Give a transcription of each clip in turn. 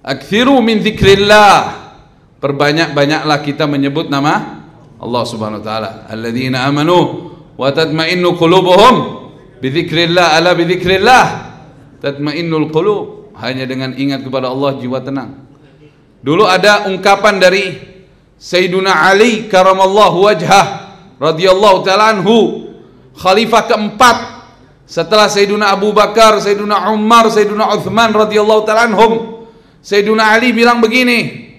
Akthiru min dzikrillah. Perbanyak-banyaklah kita menyebut nama Allah Subhanahu wa taala. Alladzina amanu wa tatma'innu qulubuhum bidzikrillah ala bidzikrillah tatma'innul qulub. Hanya dengan ingat kepada Allah jiwa tenang. Dulu ada ungkapan dari Sayyiduna Ali karamallahu wajhah radhiyallahu taala anhu khalifah keempat setelah Sayyiduna Abu Bakar, Sayyiduna Umar, Sayyiduna Uthman radhiyallahu taala anhum Sayyiduna Ali bilang begini,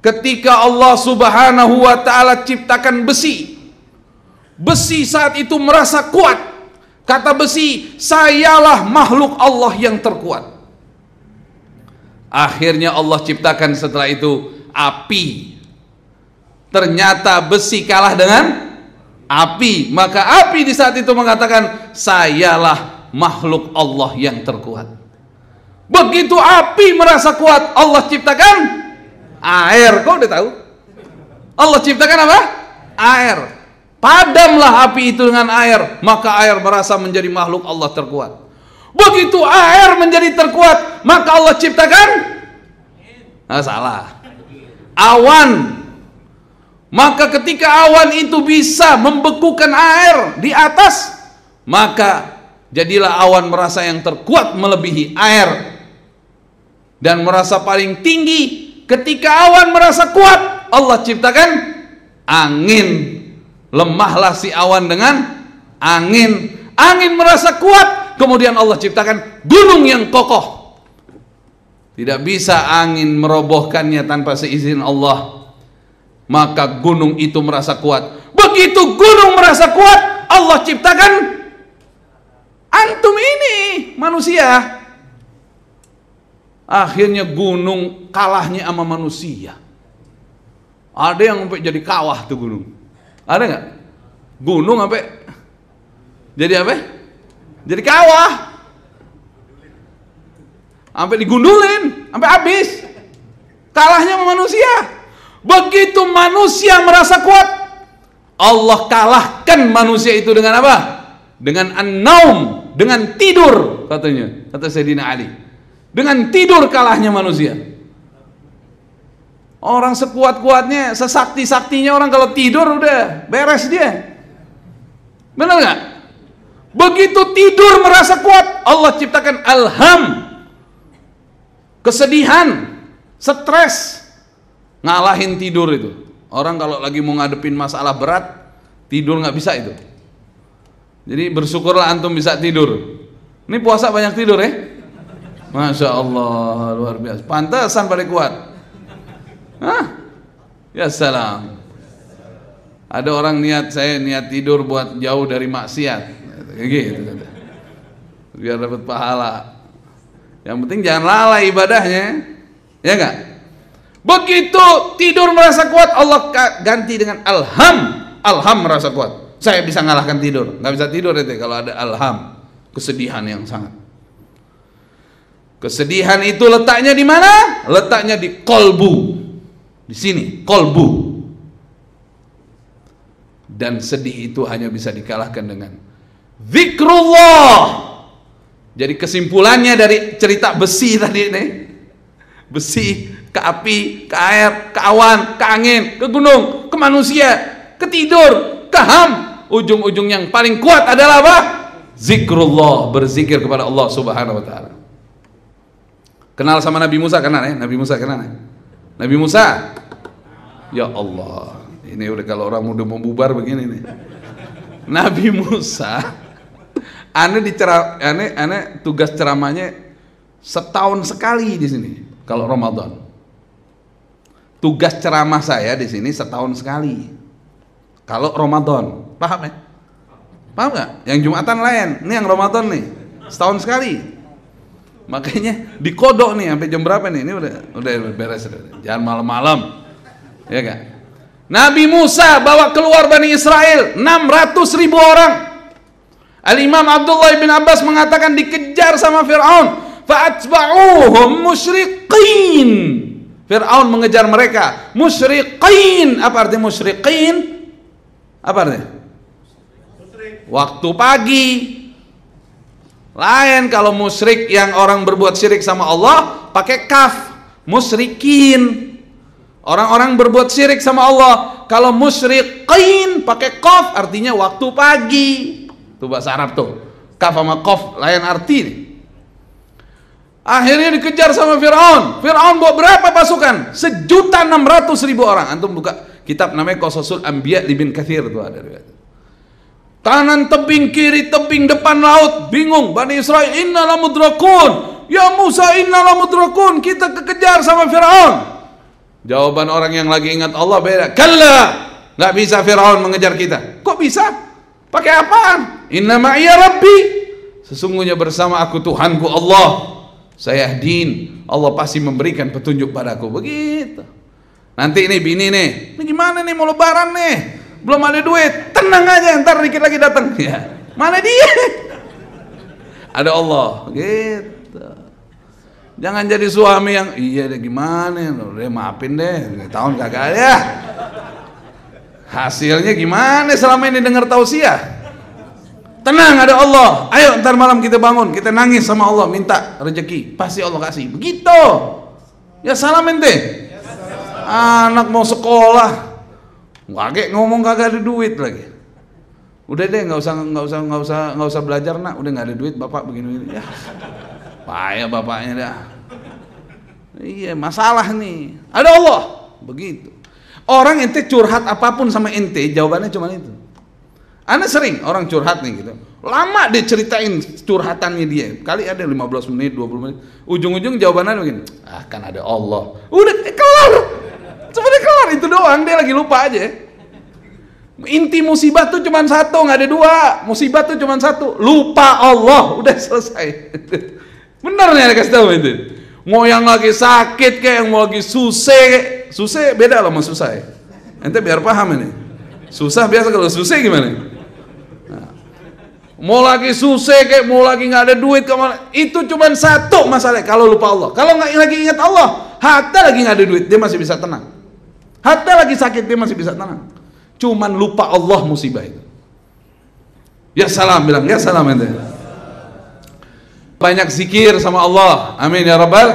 ketika Allah Subhanahu wa taala ciptakan besi, besi saat itu merasa kuat. Kata besi, "Sayalah makhluk Allah yang terkuat." Akhirnya Allah ciptakan setelah itu api. Ternyata besi kalah dengan api maka api di saat itu mengatakan sayalah makhluk Allah yang terkuat Begitu api merasa kuat, Allah ciptakan air. Kau udah tahu? Allah ciptakan apa? Air. Padamlah api itu dengan air, maka air merasa menjadi makhluk Allah terkuat. Begitu air menjadi terkuat, maka Allah ciptakan nah, salah. Awan. Maka ketika awan itu bisa membekukan air di atas, maka jadilah awan merasa yang terkuat melebihi air dan merasa paling tinggi. Ketika awan merasa kuat, Allah ciptakan angin. Lemahlah si awan dengan angin. Angin merasa kuat, kemudian Allah ciptakan gunung yang kokoh. Tidak bisa angin merobohkannya tanpa seizin Allah. Maka gunung itu merasa kuat. Begitu gunung merasa kuat, Allah ciptakan antum ini manusia Akhirnya gunung kalahnya sama manusia. Ada yang sampai jadi kawah tuh gunung. Ada nggak? Gunung sampai jadi apa? Jadi kawah. Sampai digundulin, sampai habis. Kalahnya sama manusia. Begitu manusia merasa kuat, Allah kalahkan manusia itu dengan apa? Dengan an-naum, dengan tidur katanya, kata Sayyidina Ali. Dengan tidur kalahnya manusia. Orang sekuat-kuatnya, sesakti-saktinya orang kalau tidur udah beres dia. Benar nggak? Begitu tidur merasa kuat, Allah ciptakan alham, kesedihan, stres, ngalahin tidur itu. Orang kalau lagi mau ngadepin masalah berat, tidur nggak bisa itu. Jadi bersyukurlah antum bisa tidur. Ini puasa banyak tidur ya. Masya Allah luar biasa. pantas sampai kuat. Hah? Ya salam. Ada orang niat saya niat tidur buat jauh dari maksiat. Gitu. Biar dapat pahala. Yang penting jangan lalai ibadahnya. Ya enggak? Begitu tidur merasa kuat Allah ganti dengan alham. Alham merasa kuat. Saya bisa ngalahkan tidur. Gak bisa tidur itu kalau ada alham. Kesedihan yang sangat. Kesedihan itu letaknya di mana? Letaknya di kolbu. Di sini, kolbu. Dan sedih itu hanya bisa dikalahkan dengan zikrullah. Jadi kesimpulannya dari cerita besi tadi ini, besi ke api, ke air, ke awan, ke angin, ke gunung, ke manusia, ke tidur, ke ham. Ujung-ujung yang paling kuat adalah apa? Zikrullah, berzikir kepada Allah Subhanahu wa taala. Kenal sama Nabi Musa kenal ya? Nabi Musa kenal ya? Nabi Musa. Ya Allah, ini udah kalau orang muda mau bubar begini nih. Nabi Musa aneh dicera, aneh aneh tugas ceramahnya setahun sekali di sini kalau Ramadan. Tugas ceramah saya di sini setahun sekali. Kalau Ramadan, paham ya? Paham nggak? Yang Jumatan lain, ini yang Ramadan nih, setahun sekali. Makanya dikodok nih sampai jam berapa nih? Ini udah udah beres. Jangan malam-malam. Ya kan? Nabi Musa bawa keluar Bani Israel 600 ribu orang. Al-Imam Abdullah bin Abbas mengatakan dikejar sama Fir'aun. Fa'atba'uhum musyriqin. Fir'aun mengejar mereka. Musyriqin. Apa arti musyriqin? Apa artinya? Waktu pagi lain kalau musyrik yang orang berbuat syirik sama Allah pakai kaf, musyrikin. Orang-orang berbuat syirik sama Allah. Kalau musyrikin pakai kaf artinya waktu pagi. Tuh bahasa Arab tuh. Kaf sama kaf lain arti nih. Akhirnya dikejar sama Fir'aun. Fir'aun bawa berapa pasukan? Sejuta enam ratus ribu orang. Antum buka kitab namanya Qasasul Anbiya Libin Kathir tuh ada. Kanan tebing, kiri tebing, depan laut. Bingung. Bani Israel, inna mudrakun Ya Musa, inna mudrakun Kita kekejar sama Fir'aun. Jawaban orang yang lagi ingat Allah beda. Kalla. Gak bisa Fir'aun mengejar kita. Kok bisa? Pakai apaan? Inna ma'iyya Rabbi. Sesungguhnya bersama aku Tuhanku Allah. Saya din. Allah pasti memberikan petunjuk padaku. Begitu. Nanti ini bini nih. Ini gimana nih mau lebaran nih? belum ada duit tenang aja ntar dikit lagi datang ya mana dia ada Allah gitu jangan jadi suami yang iya deh gimana ya? deh maafin deh tahun kagak ya hasilnya gimana selama ini dengar tausiah tenang ada Allah ayo ntar malam kita bangun kita nangis sama Allah minta rezeki pasti Allah kasih begitu ya salam ente anak mau sekolah Wage ngomong kagak ada duit lagi. Udah deh nggak usah nggak usah nggak usah nggak usah belajar nak, udah nggak ada duit bapak begini begini. Ya, payah bapaknya dah. Iya masalah nih. Ada Allah begitu. Orang ente curhat apapun sama ente jawabannya cuma itu. Anda sering orang curhat nih gitu. Lama dia ceritain curhatannya dia. Kali ada 15 menit, 20 menit. Ujung-ujung jawabannya begini. Ah kan ada Allah. Udah eh, kelar. Sebenarnya kelar itu doang, dia lagi lupa aja. Inti musibah tuh cuma satu, nggak ada dua. Musibah tuh cuma satu, lupa Allah, udah selesai. Bener nih kasih tahu itu. Mau yang lagi sakit kayak yang mau lagi susah, susah beda loh sama susah. Ya. Ente biar paham ini. Susah biasa kalau susah gimana? Nah. Mau lagi susah kayak mau lagi nggak ada duit kemana? Itu cuma satu masalah kalau lupa Allah. Kalau nggak lagi ingat Allah, hatta lagi nggak ada duit dia masih bisa tenang. Hatta lagi sakit dia masih bisa tenang. Cuman lupa Allah musibah itu. Ya salam bilang, ya salam ente. Banyak zikir sama Allah. Amin ya rabbal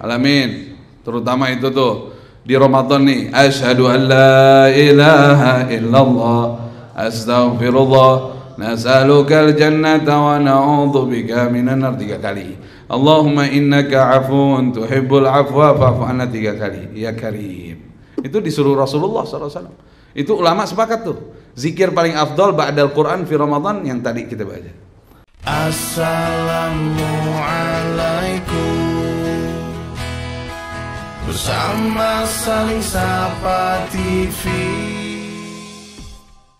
alamin. Terutama itu tuh di Ramadan nih. Asyhadu an la ilaha illallah astaghfirullah nas'aluka al-jannata wa na'udzu bika minan nar tiga kali. Allahumma innaka afuun tuhibbul afwa fa'fu anna tiga kali. Ya Karim. Itu disuruh Rasulullah SAW. Itu ulama sepakat tuh. Zikir paling afdol ba'dal Quran fi Ramadan yang tadi kita baca. Assalamualaikum Bersama saling sapa TV